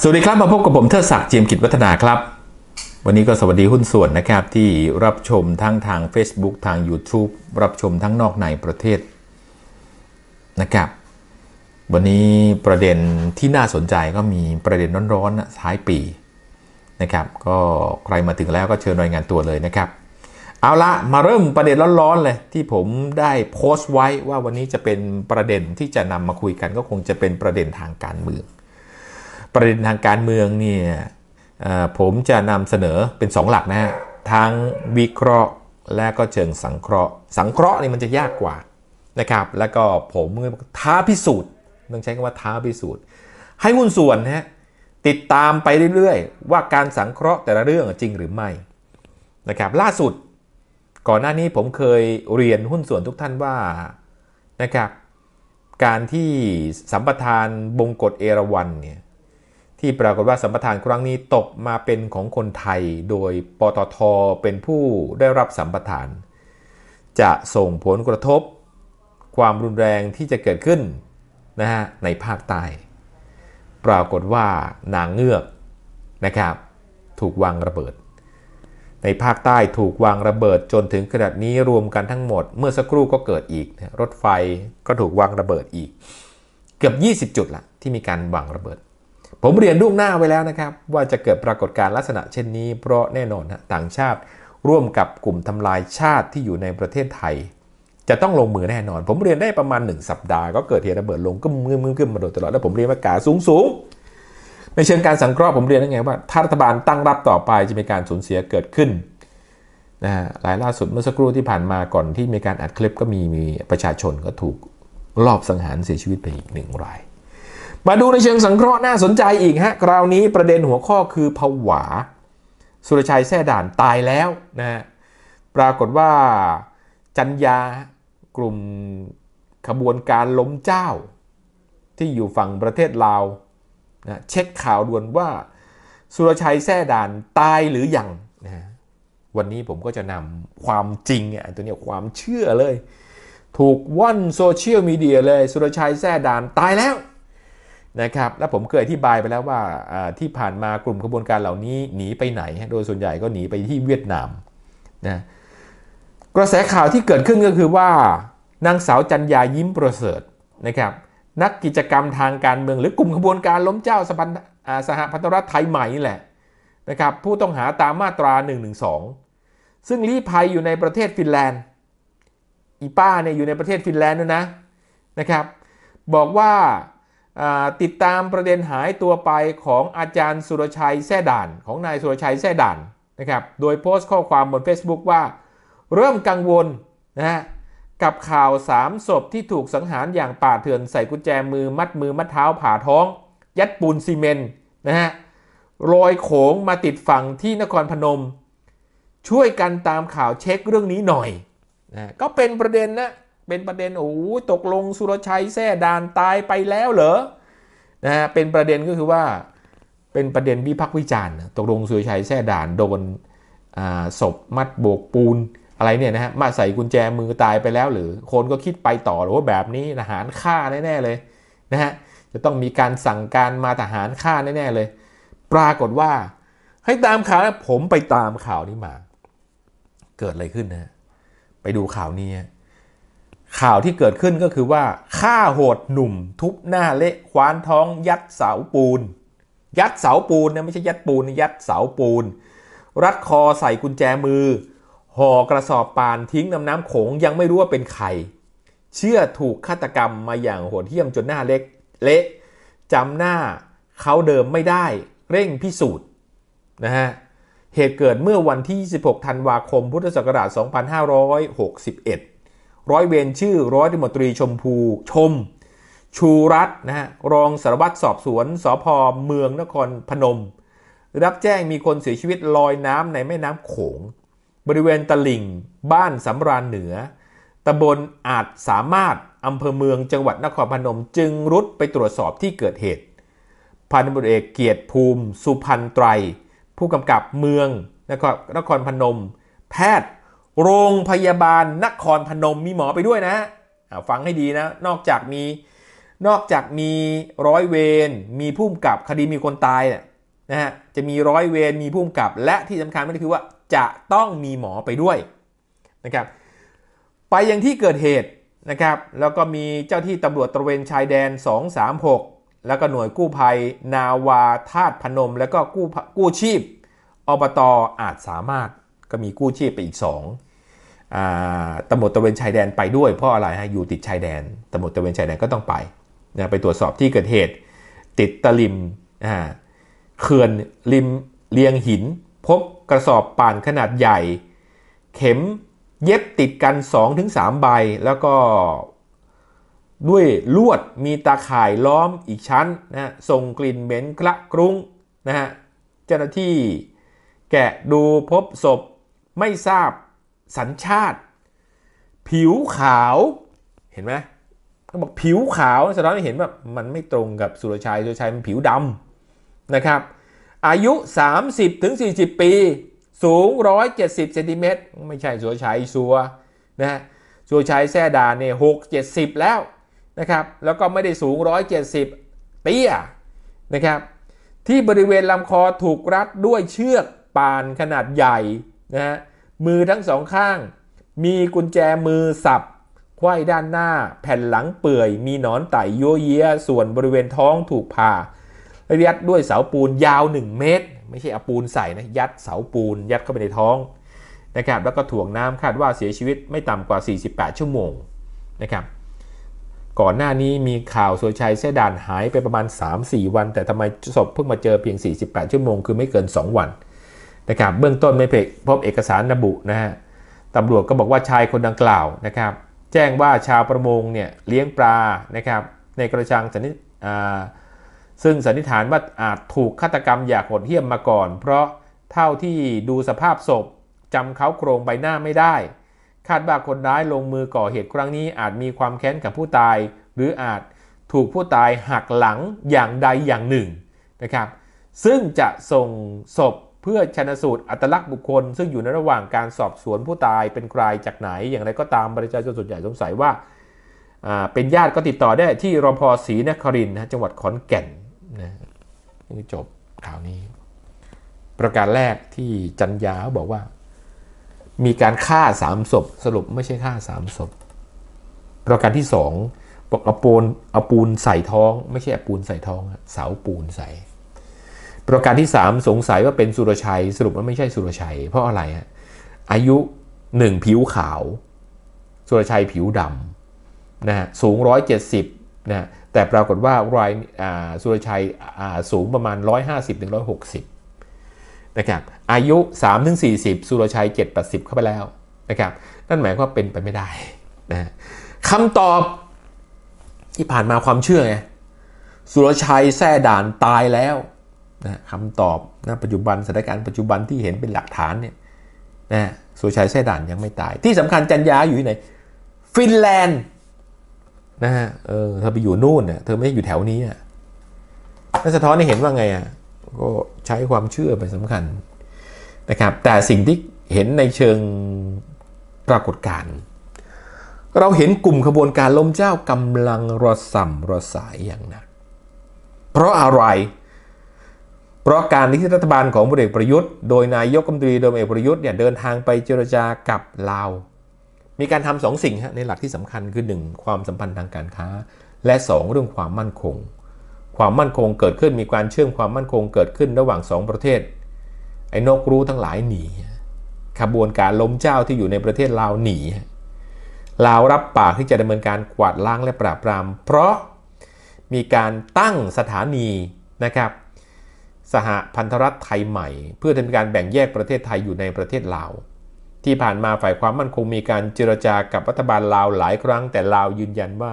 สวัสดีครับ มาพบกับผมเทิดศักดิ์เจียมกิจวัฒนาครับวันนี้ก็สวัสดีหุ้นส่วนนะครับที่รับชมทั้งทาง Facebook ทาง YouTube รับชมทั้งนอกในประเทศนะครับวันนี้ประเด็นที่น่าสนใจก็มีประเด็นร้อนๆท้ายปีนะครับก็ใครมาถึงแล้วก็เชิญรายงานตัวเลยนะครับ เอาละมาเริ่มประเด็นร้อนๆเลยที่ผมได้โพสต์ไว้ว่าวันนี้จะเป็นประเด็นที่จะนำมาคุยกัน ก็คงจะเป็นประเด็นทางการเมืองประเด็นทางการเมืองเนี่ย ผมจะนำเสนอเป็น 2 หลักนะฮะ ทั้งวิเคราะห์และก็เชิงสังเคราะห์ สังเคราะห์นี่มันจะยากกว่านะครับ แล้วก็ผมท้าพิสูจน์ ต้องใช้คำว่าท้าพิสูจน์ ให้หุ้นส่วนนะฮะติดตามไปเรื่อยๆ ว่าการสังเคราะห์แต่ละเรื่องจริงหรือไม่ นะครับ ล่าสุด ก่อนหน้านี้ผมเคยเรียนหุ้นส่วนทุกท่านว่านะครับการที่สัมปทานบงกฎเอราวันเนี่ยที่ปรากฏว่าสัมปทานครั้งนี้ตกมาเป็นของคนไทย โดยปตทเป็นผู้ได้รับสัมปทาน จะส่งผลกระทบ ความรุนแรงที่จะเกิดขึ้นนะฮะในภาคใต้ ปรากฏว่านางเงือกนะครับ ถูกวางระเบิด ในภาคใต้ถูกวางระเบิดจนถึงขนาดนี้รวมกันทั้งหมด เมื่อสักครู่ก็เกิดอีก รถไฟก็ถูกวางระเบิดอีก เกือบ 20 จุดละ ที่มีการวางระเบิดผมเรียนล่วงหน้าไว้แล้วนะครับว่าจะเกิดปรากฏการณ์ลักษณะเช่นนี้ เพราะแน่นอนนะต่างชาติ ร่วมกับกลุ่มทำลายชาติที่อยู่ในประเทศไทย จะต้องลงมือแน่นอนผมเรียนได้ประมาณ 1 สัปดาห์ก็เกิดเหตุระเบิดลงก็มึนนขึ้นมาโดยตลอดแล้วผมเรียนว่ากาสูงสูงในเชิงการสังเคราะห์ผมเรียนยด้ไงว่าถ้ารัฐบาลตั้งรับต่อไปจะมีการสูญเสียเกิดขึ้นนะฮะหลายล่าสุดเมื่อสักครู่ที่ผ่านมาก่อนที่มีการอัดคลิปก็มีมีประชาชนก็ถูกลอบสังหารเสียชีวิตไปอีกหนึ่งรายมาดูในเชิงสังเคราะห์น่าสนใจอีกฮะคราวนี้ประเด็นหัวข้อคือผวาสุรชัยแท่ด่านตายแล้วนะปรากฏว่าจัญญากลุ่มขบวนการล้มเจ้า ที่อยู่ฝั่งประเทศลาวนะเช็คข่าวด่วนว่าสุรชัยแท่ด่านตายหรืออยังนะวันนี้ผมก็จะนำความจริงอ่ะตัวนี้ความเชื่อเลย ถูกว่อนโซเชียลมีเดียเลยสุรชัยแท่ด่านตายแล้วนะครับและผมเคยอธิบายไปแล้วว่าที่ผ่านมากลุ่มขบวนการเหล่านี้ หนีไปไหนโดยส่วนใหญ่ก็หนีไปที่เวียดนามนะกระแสข่าวที่เกิดขึ้นก็คือว่า นางสาวจันยายิ้มประเสริฐนะครับนักกิจกรรมทางการเมืองหรือกลุ่มขบวนการล้มเจ้าสหพันธรัฐไทยใหม่นี่แหละนะครับผู้ต้องหาตามมาตรา1นึซึ่งลี้ภัยอยู่ในประเทศฟินแลนด์ อีป้าเนี่ยอยู่ในประเทศฟินแลนด์ด้วยนะนะครับ บอกว่าติดตามประเด็นหายตัวไปของอาจารย์สุรชัยแท่ด่านของนายสุรชัยแท่ด่านนะครับ โดยโพสต์ข้อความบน Facebook ว่า เริ่มกังวลนะฮะกับข่าว3ศพที่ถูกสังหารอย่างป่าเถื่อนใส่กุญแจมือมัดมือมัดเท้าผ่าท้อง ยัดปูนซีเมนต์นะฮะลอยโขงมาติดฝั่งที่นครพนม ช่วยกันตามข่าวเช็คเรื่องนี้หน่อยนะก็เป็นประเด็นนะเป็นประเด็นโอ้ตกลงสุรชัยแท่ด่านตายไปแล้วเหรอนะฮะเป็นประเด็นก็คือว่าเป็นประเด็นวิพักวิจารณ์ตกลงสุรชัยแท่ด่านโดนศพมัดโบกปูนอะไรเนี่ยนะฮะมาใส่กุญแจมือตายไปแล้ว หรือคนก็คิดไปต่อหรือว่าแบบนี้ทหารฆ่าแน่ๆเลยนะฮะจะต้องมีการสั่งการมาทหารฆ่าแน่ๆเลย ปรากฏว่า ให้ตามข่าวผมไปตามข่าวนี้มา เกิดอะไรขึ้นนะไปดูข่าวนี้ข่าวที่เกิดขึ้นก็คือว่าฆ่าโหดหนุ่มทุบหน้าเละคว้านท้องยัดเสาปูน ยัดเสาปูนนะไม่ใช่ยัดปูนยัดเสาปูน รัดคอใส่กุญแจมือ ห่อกระสอบปานทิ้งน้ำน้ำโขงยังไม่รู้ว่าเป็นใครเชื่อถูกฆาตกรรมมาอย่างโหดเหี้ยมจนหน้าเล็กเละจำหน้าเขาเดิมไม่ได้เร่งพิสูจน์นะฮะเหตุเกิดเมื่อวันที่26ธันวาคม พุทธศักราช 2561ร้อยเวรชื่อร้อยตำรวจตรีชมพู ชม ชูรัตนะฮะรองสารวัตรสอบสวนสพเมืองนครพนม รับแจ้งมีคนเสียชีวิตลอยน้ำในแม่น้ำโขง บริเวณตลิ่งบ้านสำราญเหนือตำบลอาจสามารถอำเภอเมืองจังหวัดนครพนมจึงรุดไปตรวจสอบที่เกิดเหตุ พันธุ์บรตรเอกเกียรติภูมิ สุพรรณไตรผู้กำกับเมืองนครนครพนม แพทย์โรงพยาบาลนครพนมมีหมอไปด้วยนะ ฟังให้ดีนะนอกจากมีนอกจากมีร้อยเวรมีผู้กับคดีมีคนตายเนี่ยนะฮะจะมีร้อยเวรมีผู้กับ และที่สำคัญก็คือว่าจะต้องมีหมอไปด้วยนะครับไปยังที่เกิดเหตุนะครับแล้วก็มีเจ้าที่ตำรวจตระเวนชายแดน 236 แล้วก็หน่วยกู้ภัยนาวาธาตุพนมแล้วก็กู้กู้ชีพ อบตออาจสามารถก็มีกู้ชีพไปอีก 2ตำรวจตะเวนชายแดนไปด้วยเพราะอะไรฮะอยู่ติดชายแดนตำรวจตะเวนชายแดนก็ต้องไปนะไปตรวจสอบที่เกิดเหตุ ติดตะลิมเขื่อนริมเลียงหิน พบกระสอบป่านขนาดใหญ่ เข็มเย็บติดกัน 2-3 ใบ แล้วก็ด้วยลวดมีตาข่ายล้อมอีกชั้นนะส่งกลิ่นเหม็นกระกรุงนะฮะเจ้าหน้าที่แกะดูพบศพไม่ทราบสัญชาติ ผิวขาวเห็นไหมเขาบอกผิวขาวสะท้อนให้เห็นแบบมันไม่ตรงกับสุรชัยสุรชัยมันผิวดำนะครับ อายุ 30ถึง40 ปีสูง 170เซนติเมตรไม่ใช่สุรชัยสัวนะสุรชัยแซ่ดาเนี่ยหกเจ็ดสิบแล้วนะครับ แล้วก็ไม่ได้สูง 170เตี้ยนะครับ ที่บริเวณลำคอถูกรัดด้วยเชือกป่านขนาดใหญ่นะฮะมือทั้งสองข้าง มีกุญแจมือสับไขว้ด้านหน้า แผ่นหลังเปื่อย มีหนอนไต่โยเยะส่วนบริเวณท้องถูกผ่า ยัดด้วยเสาปูนยาว 1 เมตร ไม่ใช่อาปูนใส่นะ ยัดเสาปูนยัดเข้าไปในท้องนะครับแล้วก็ถ่วงน้ำคาดว่าเสียชีวิตไม่ต่ำกว่า 48 ชั่วโมงนะครับก่อนหน้านี้มีข่าวสุชัยเสด่านหายไปประมาณ 3-4 วัน แต่ทำไมศพเพิ่งมาเจอเพียง 48 ชั่วโมงคือไม่เกิน 2 วันนะครับเบื้องต้นไม่พบเอกสารระบุนะฮะตำรวจก็บอกว่าชายคนดังกล่าวนะครับ แจ้งว่าชาวประมงเนี่ย เลี้ยงปลานะครับ ในกระชังสันนิซึ่งสันนิษฐานว่าอาจถูกฆาตกรรมอย่างโหดเหี้ยมมาก่อน เพราะเท่าที่ดูสภาพศพจำเขาโครงใบหน้าไม่ได้ คาดว่าคนร้ายลงมือก่อเหตุครั้งนี้อาจมีความแค้นกับผู้ตาย หรืออาจถูกผู้ตายหักหลังอย่างใดอย่างหนึ่งนะครับซึ่งจะส่งศพพื่อชนสูตรอัตลักษณ์บุคคล ซึ่งอยู่ในระหว่างการสอบสวนผู้ตายเป็นใครจากไหน อย่างไรก็ตามประชาชนส่วนใหญ่สงสัยว่า เป็นญาติก็ติดต่อได้ที่รพศรีนครินทร์จังหวัดขอนแก่นนะนี่จบข่าวนี้ ประการแรกที่จันยาบอกว่า มีการฆ่าสามศพสรุปไม่ใช่ฆ่าสามศพประการที่สองบอกอปูนอปูนใส่ท้อง ไม่ใช่ปูนใส่ท้องเสาปูนใส่ประการที่ 3 สงสัยว่าเป็นสุรชัยสรุปว่าไม่ใช่สุรชัย เพราะอะไรฮะอายุ 1 ผิวขาว สุรชัยผิวดำนะฮะสูง 170นะแต่ปรากฏว่ารายสุรชัยสูงประมาณ 150-160นะครับอายุ 3-40 สุรชัย 7-80 เข้าไปแล้วนะครับนั่นหมายความเป็นไปไม่ได้นะคำตอบที่ผ่านมาความเชื่อไงสุรชัยแท่ด่านตายแล้วะคำตอบนะปัจจุบันสถานการณ์ปัจจุบันที่เห็นเป็นหลักฐานเนี่ยนะสุชัยไส้ด่านยังไม่ตาย ที่สำคัญจันยาอยู่ที่ไหน ฟินแลนด์นะฮะเออเธอไปอยู่นู่นเนี่ยเธอไม่ได้อยู่แถวนี้นะสะท้อนให้เห็นว่าไงอ่ะก็ใช้ความเชื่อเป็นสำคัญนะครับ แต่สิ่งที่เห็นในเชิงปรากฏการเราเห็นกลุ่มขบวนการล้มเจ้ากำลังรอส่มรอสายอย่างหนักเพราะอะไรเพราะการที่รัฐบาลของพลเอกประยุทธ์โดยนายกรัฐมนตรีโดยเอกประยุทธ์เนี่ยเดินทางไปเจรจากับลาว มีการทำสองสิ่งฮะในหลักที่สำคัญคือ 1. ความสัมพันธ์ทางการค้า และ 2 เรื่องความมั่นคง ความมั่นคงเกิดขึ้นมีการเชื่อมความมั่นคงเกิดขึ้นระหว่าง2ประเทศ ไอ้นกรู้ทั้งหลายหนีขบวนการล้มเจ้าที่อยู่ในประเทศลาวหนีลาวรับปากที่จะดำเนินการกวาดล้างและปราบปรามเพราะมีการตั้งสถานีนะครับสหพันธรัฐไทยใหม่ เพื่อทำการแบ่งแยกประเทศไทยอยู่ในประเทศลาวที่ผ่านมาฝ่ายความมั่นคง มีการเจรจากับรัฐบาลลาวหลายครั้ง แต่ลาวยืนยันว่า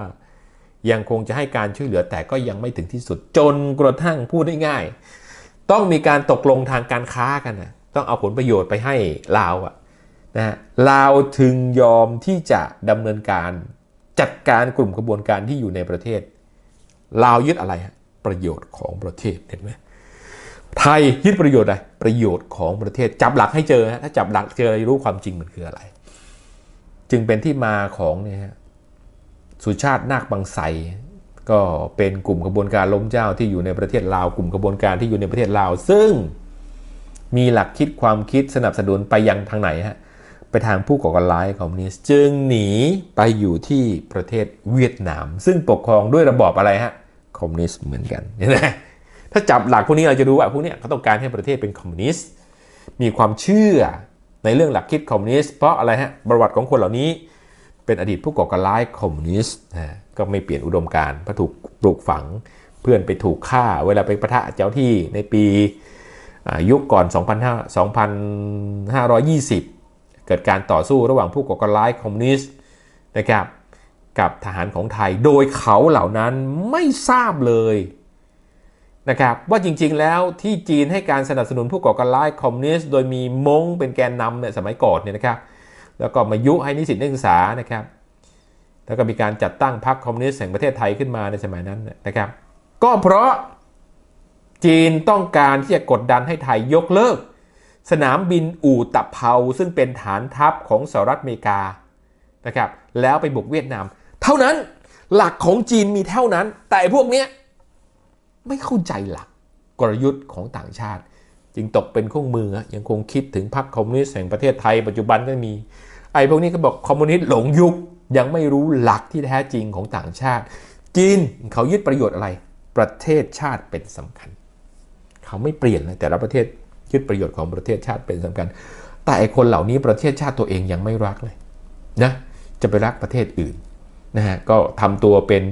ยังคงจะให้การช่วยเหลือแต่ก็ยังไม่ถึงที่สุดจนกระทั่งพูดได้ง่ายต้องมีการตกลงทางการค้ากันนะต้องเอาผลประโยชน์ไปให้ลาวอะนะลาวถึงยอมที่จะดำเนินการจัดการกลุ่มกระบวนการที่อยู่ในประเทศลาวยึดอะไรประโยชน์ของประเทศเห็นไหมไทยยึดประโยชน์อะไรประโยชน์ของประเทศจับหลักให้เจอ ถ้าจับหลักเจออรรู้ความจริงมันคืออะไร จึงเป็นที่มาของเนี่ยสุชาตินาคบางไสก็เป็นกลุ่มกระบวนการล้มเจ้าที่อยู่ในประเทศลาวกลุ่มกระบวนการที่อยู่ในประเทศลาว ซึ่งมีหลักคิดความคิดสนับสนุนไปยังทางไหนฮะไปทางผู้ก่อการร้ายคอมมิวนิสต์จึงหนีไปอยู่ที่ประเทศเวียดนาม ซึ่งปกครองด้วยระบอบอะไรฮะคอมมิวนิสต์เหมือนกันเห็นไหมถ้าจับหลักพวกนี้เราจะรู้ว่าพวกนี้เขาต้องการให้ประเทศเป็นคอมมิวนิสต์ มีความเชื่อในเรื่องหลักคิดคอมมิวนิสต์เพราะอะไรฮะ ประวัติของคนเหล่านี้เป็นอดีตผู้ก่อการร้ายคอมมิวนิสต์นะก็ไม่เปลี่ยนอุดมการณ์เพราะถูกปลูกฝังเพื่อนไปถูกฆ่าเวลาไปประทะเจ้าที่ในปี ยุคก่อน 2520 เกิดการต่อสู้ระหว่างผู้ก่อการร้ายคอมมิวนิสต์นะครับ กับทหารของไทย โดยเขาเหล่านั้นไม่ทราบเลยนะครับว่าจริงๆ แล้วที่จีนให้การสนับสนุนผู้ก่อการร้ายคอมมิวนิสต์ โดยมีม้งเป็นแกนนำเนี่ยสมัยก่อนเนี่ยนะครับ แล้วก็มายุให้นิสิตนักศึกษานะครับแล้วก็มีการจัดตั้งพรรคคอมมิวนิสต์แห่งประเทศไทยขึ้นมาในสมัยนั้นนะครับก็เพราะจีนต้องการที่จะกดดันให้ไทยยกเลิก สนามบินอู่ตะเภาซึ่งเป็นฐานทัพของสหรัฐอเมริกานะครับแล้วไปบุกเวียดนาม เท่านั้นหลักของจีนมีเท่านั้นแต่พวกเนี้ยไม่เข้าใจหลักกลยุทธ์ของต่างชาติจึงตกเป็นเครื่องมือ ยังคงคิดถึงพรรคคอมมิวนิสต์แห่งประเทศไทยปัจจุบันก็มี ไอ้พวกนี้ก็บอก คอมมิวนิสต์หลงยุคยังไม่รู้หลักที่แท้จริงของต่างชาติจีนเขายึดประโยชน์อะไร ประเทศชาติเป็นสำคัญ เขาไม่เปลี่ยนนะแต่ละประเทศยึดประโยชน์ของประเทศชาติเป็นสำคัญ แต่ไอคนเหล่านี้ประเทศชาติตัวเองยังไม่รักเลยนะจะไปรักประเทศอื่นนะฮะก็ทำตัวเป็น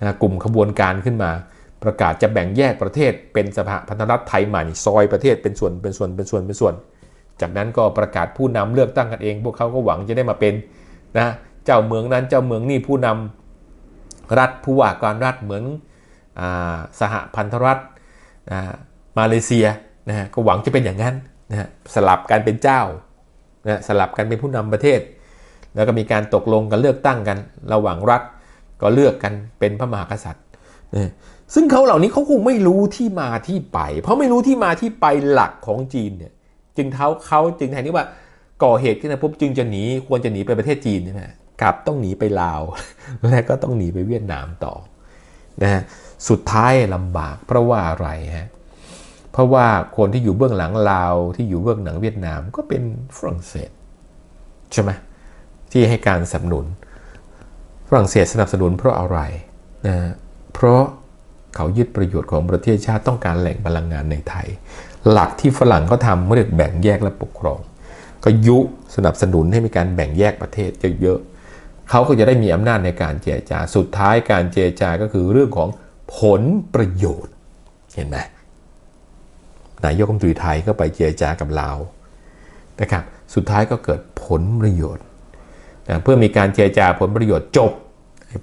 นะกลุ่มขบวนการขึ้นมาประกาศจะแบ่งแยกประเทศเป็นสหพันธรัฐไทยใหม่ซอยประเทศเป็นส่วนเป็นส่วนเป็นส่วนเป็นส่วน จากนั้นก็ประกาศผู้นำเลือกตั้งกันเอง พวกเขาก็หวังจะได้มาเป็นนะเจ้าเมืองนั้นเจ้าเมืองนี่ผู้นำรัฐผู้ว่าการรัฐเหมือนอสหพันธรัฐมาเลเซียนะก็หวังจะเป็นอย่างนั้นนะะสลับกันเป็นเจ้านะสลับกันเป็นผู้นำประเทศ แล้วก็มีการตกลงกันเลือกตั้งกัน ระหว่างรัฐ ก็เลือกกันเป็นพระมหากษัตริย์นะซึ่งเขาเหล่านี้เขาคงไม่รู้ที่มาที่ไป เพราะไม่รู้ที่มาที่ไปหลักของจีนเนี่ยจึงเท้าเขาจึงแทนที่ว่าก่อเหตุขึ้นมาปุ๊บจึงจะหนีควรจะหนีไปประเทศจีนใช่ไหมกลับต้องหนีไปลาวแล้วก็ต้องหนีไปเวียดนามต่อนะฮะสุดท้ายลำบาก เพราะว่าอะไรฮะเพราะว่าคนที่อยู่เบื้องหลังลาว ที่อยู่เบื้องหลังเวียดนามก็เป็นฝรั่งเศสใช่ไหมที่ให้การสนับสนุนฝรั่งเศสสนับสนุน เพราะอะไรนะเพราะเขายึดประโยชน์ของประเทศชาติต้องการแหล่งพลังงานในไทย หลักที่ฝรั่งเขาทำเมื่อกแบ่งแยกและปกครอง ก็ยุสนับสนุนให้มีการแบ่งแยกประเทศเยอะๆเขาก็จะได้มีอำนาจในการเจรจา สุดท้ายการเจรจาก็คือเรื่องของผลประโยชน์เห็นไหมนายกรัฐมนตรีไทยก็ไปเจรจากับลาวนะครับสุดท้ายก็เกิดผลประโยชน์นะเพื่อมีการเจรจาผลประโยชน์จบ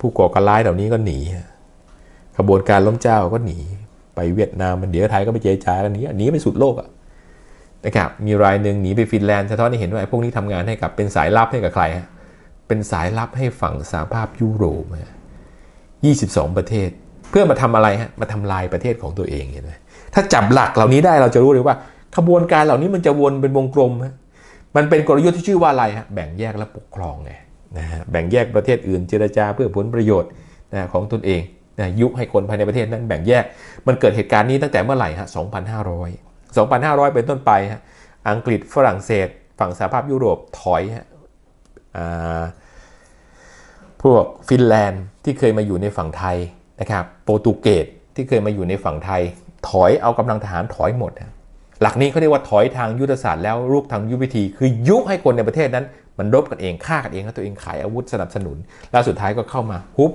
ผู้ก่อการร้ายเหล่านี้ก็หนีขบวนการล้มเจ้าก็หนี ไปเวียดนาม มันเดี๋ยวไทยก็ไปเจรจากันนี้หนีไปสุดโลกอะนะครับมีรายหนึ่งหนีไปฟินแลนด์สะท้อนให้เห็นว่าไอ้พวกนี้ทำงานให้กับเป็นสายลับให้กับใครฮะเป็นสายลับให้ฝั่งสหภาพยุโรปฮะองประเทศ เพื่อมาทำอะไรฮะมาทำลายประเทศของตัวเองเห็นไหมถ้าจับหลักเหล่านี้ได้เราจะรู้เลยว่า ขบวนการเหล่านี้มันจะวนเป็นวงกลมฮะมันเป็นกลยุทธ์ที่ชื่อว่าอะไรฮะแบ่งแยกและปกครองไงนะฮะแบ่งแยกประเทศอื่นเจรจาเพื่อผลประโยชน์นะของตนเองนะยุให้คนภายในประเทศนั้นแบ่งแยกมันเกิดเหตุการณ์นี้ตั้งแต่เมื่อไหร่ฮะ 2,500 2,500 เป็นต้นไปฮะ อังกฤษฝรั่งเศส ฝั่งสหภาพยุโรปถอยฮะพวกฟินแลนด์ที่เคยมาอยู่ในฝั่งไทยนะครับโปรตุเกสที่เคยมาอยู่ในฝั่งไทย ถอยเอากำลังทหารถอยหมดฮะ หลักนี้เขาเรียกว่าถอยทางยุทธศาสตร์แล้วรูปทางยุทธวิธีคือยุให้คนในประเทศนั้นมันรบกันเองฆ่ากันเองแล้วตัวเองขายอาวุธสนับสนุน แล้วสุดท้ายก็เข้ามาฮุบ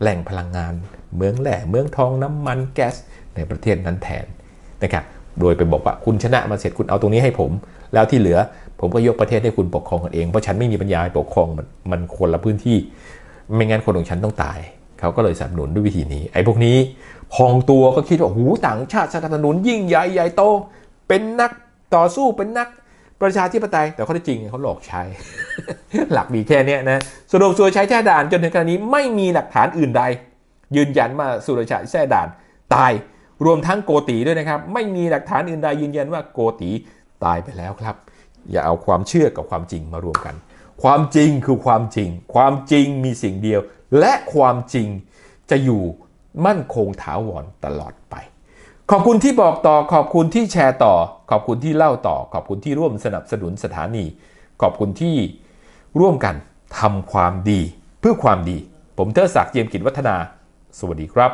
แหล่งพลังงานเมืองแหล่เมืองทองน้ำมันแก๊สในประเทศนั้นแทนนะครับโดยไปบอกว่าคุณชนะมาเสร็จคุณเอาตรงนี้ให้ผม แล้วที่เหลือผมก็ยกประเทศให้คุณปกครองกันเอง เพราะฉันไม่มีปัญญาปกครอง มันมันคนละพื้นที่ ไม่งั้นคนของฉันต้องตาย เขาก็เลยสนับสนุนด้วยวิธีนี้ไอ้พวกนี้พองตัวก็คิดว่าหูต่างชาติสนับสนุนยิ่งใหญ่ใหญ่โตเป็นนักต่อสู้เป็นนักประชาธิปไตยแต่ข้อที่จริงเขาหลอกใช้ หลักมีแค่นี้นะสุรชัยใช้แช่ด่านจนถึงขณะนี้ไม่มีหลักฐานอื่นใด ยืนยันว่าสุรชัยแช่ด่านตายรวมทั้งโกตีด้วยนะครับไม่มีหลักฐานอื่นใดยืนยันว่าโกตีตายไปแล้วครับ อย่าเอาความเชื่อกับความจริงมารวมกัน ความจริงคือความจริง ความจริงมีสิ่งเดียว และความจริงจะอยู่มั่นคงถาวรตลอดไปขอบคุณที่บอกต่อขอบคุณที่แชร์ต่อขอบคุณที่เล่าต่อขอบคุณที่ร่วมสนับสนุนสถานีขอบคุณที่ร่วมกันทำความดี เพื่อความดีผมเทอศักดิ์เจียมกิจวัฒนา สวัสดีครับ